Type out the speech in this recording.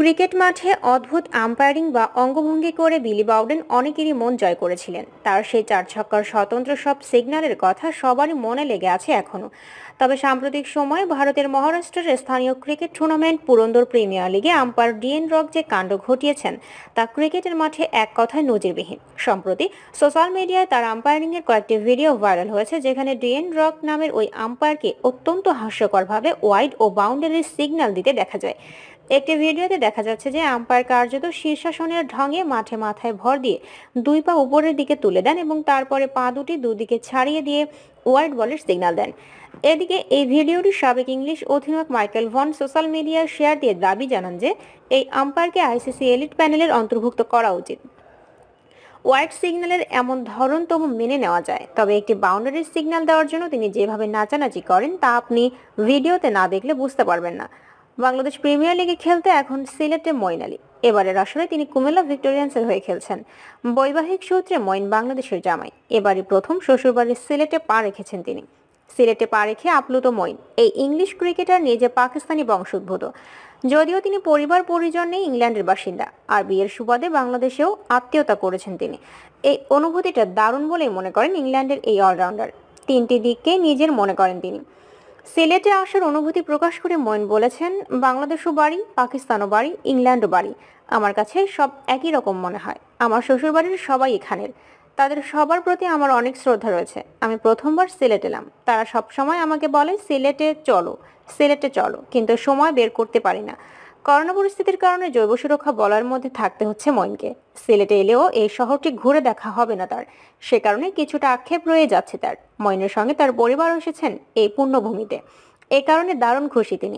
cricket মাঠে অদ্ভুত umpiring বা অঙ্গভঙ্গি করে বিলি বাউডেন অনেকেরই মন জয় করেছিলেন তার সেই চার ছক্কার স্বতন্ত্র সব সিগন্যালের কথা সবারই মনে লেগে আছে এখনও তবে সাম্প্রতিক সময়ে ভারতের মহারাষ্ট্রের স্থানীয় ক্রিকেট টুর্নামেন্ট পুরন্দর প্রিমিয়ার লিগে আম্পায়ার ডিএন রক যে কাণ্ড ঘটিয়েছেন তা ক্রিকেটের মাঠে এক কথায় নজিরবিহীন সম্প্রতি সোশ্যাল মিডিয়ায় তার আম্পায়ারিংয়ের কয়েকটি ভিডিও ভাইরাল হয়েছে যেখানে ডিএন রক নামের ওই আম্পায়ারকে অত্যন্ত হাস্যকরভাবে ওয়াইড ও বাউন্ডারির সিগন্যাল দিতে দেখা যায় একটি ভিডিওতে দেখা যাচ্ছে যে আম্পায়ার কার্যত শীর্ষাসনের ঢঙে মাঠে মাথায় ভর দিয়ে দুই পা উপরের দিকে তুলে দেন এবং তারপরে পা দুটি দুদিকে ছাড়িয়ে দিয়ে ওয়াইড বলের সিগনাল দেন এদিকে এই ভিডিওটি সাবেক ইংলিশ অধিনায়ক মাইকেল ভন সোশ্যাল মিডিয়ায় শেয়ার দিয়ে দাবি জানান যে এই আম্পায়ারকে আইসিসি এলিট প্যানেলের অন্তর্ভুক্ত করা উচিত ওয়াইড সিগন্যালের এমন ধরন তবু মেনে নেওয়া যায় তবে একটি বাউন্ডারির সিগন্যাল দেওয়ার জন্য তিনি যেভাবে নাচানাচি করেন তা আপনি ভিডিওতে না দেখলে বুঝতে পারবেন না বাংলাদেশ প্রিমিয়ার লিগে খেলতে এখন সিলেটে মইন আলী এবারের আসরে তিনি কুমিল্লা ভিক্টোরিয়ান্সের হয়ে খেলছেন বৈবাহিক সূত্রে মইন বাংলাদেশের জামাই এবারই প্রথম শ্বশুরবাড়ির সিলেটে পা রেখেছেন তিনি সিলেটে পা রেখে আপ্লুত মইন এই ইংলিশ ক্রিকেটার নিজে পাকিস্তানি বংশোদ্ভূত যদিও তিনি পরিবার পরিজন নিয়ে ইংল্যান্ডের বাসিন্দা আর বিয়ের সুবাদে বাংলাদেশেও আত্মীয়তা করেছেন তিনি এই অনুভূতিটা দারুণ বলেই মনে করেন ইংল্যান্ডের এই অলরাউন্ডার তিনটি দিককে নিজের মনে করেন তিনি সিলেটে আসার অনুভূতি প্রকাশ করে ময়ন বলেছেন বাংলাদেশও বাড়ি পাকিস্তানও বাড়ি ইংল্যান্ডও বাড়ি আমার কাছে সব একই রকম মনে হয় আমার শ্বশুর বাড়ির সবাই এখানের তাদের সবার প্রতি আমার অনেক শ্রদ্ধা রয়েছে আমি প্রথমবার সিলেট এলাম তারা সবসময় আমাকে বলে সিলেটে চলো সিলেটে চলো কিন্তু সময় বের করতে পারি না করোনা পরিস্থিতির কারণে জৈব সুরক্ষা বলার মধ্যে থাকতে হচ্ছে মইনকে সিলেটে এলেও এই শহরটি ঘুরে দেখা হবে না তার সে কারণে কিছুটা আক্ষেপ রয়ে যাচ্ছে তার মইনের সঙ্গে তার পরিবার এসেছেন এই পূর্ণভূমিতে এ কারণে দারুণ খুশি তিনি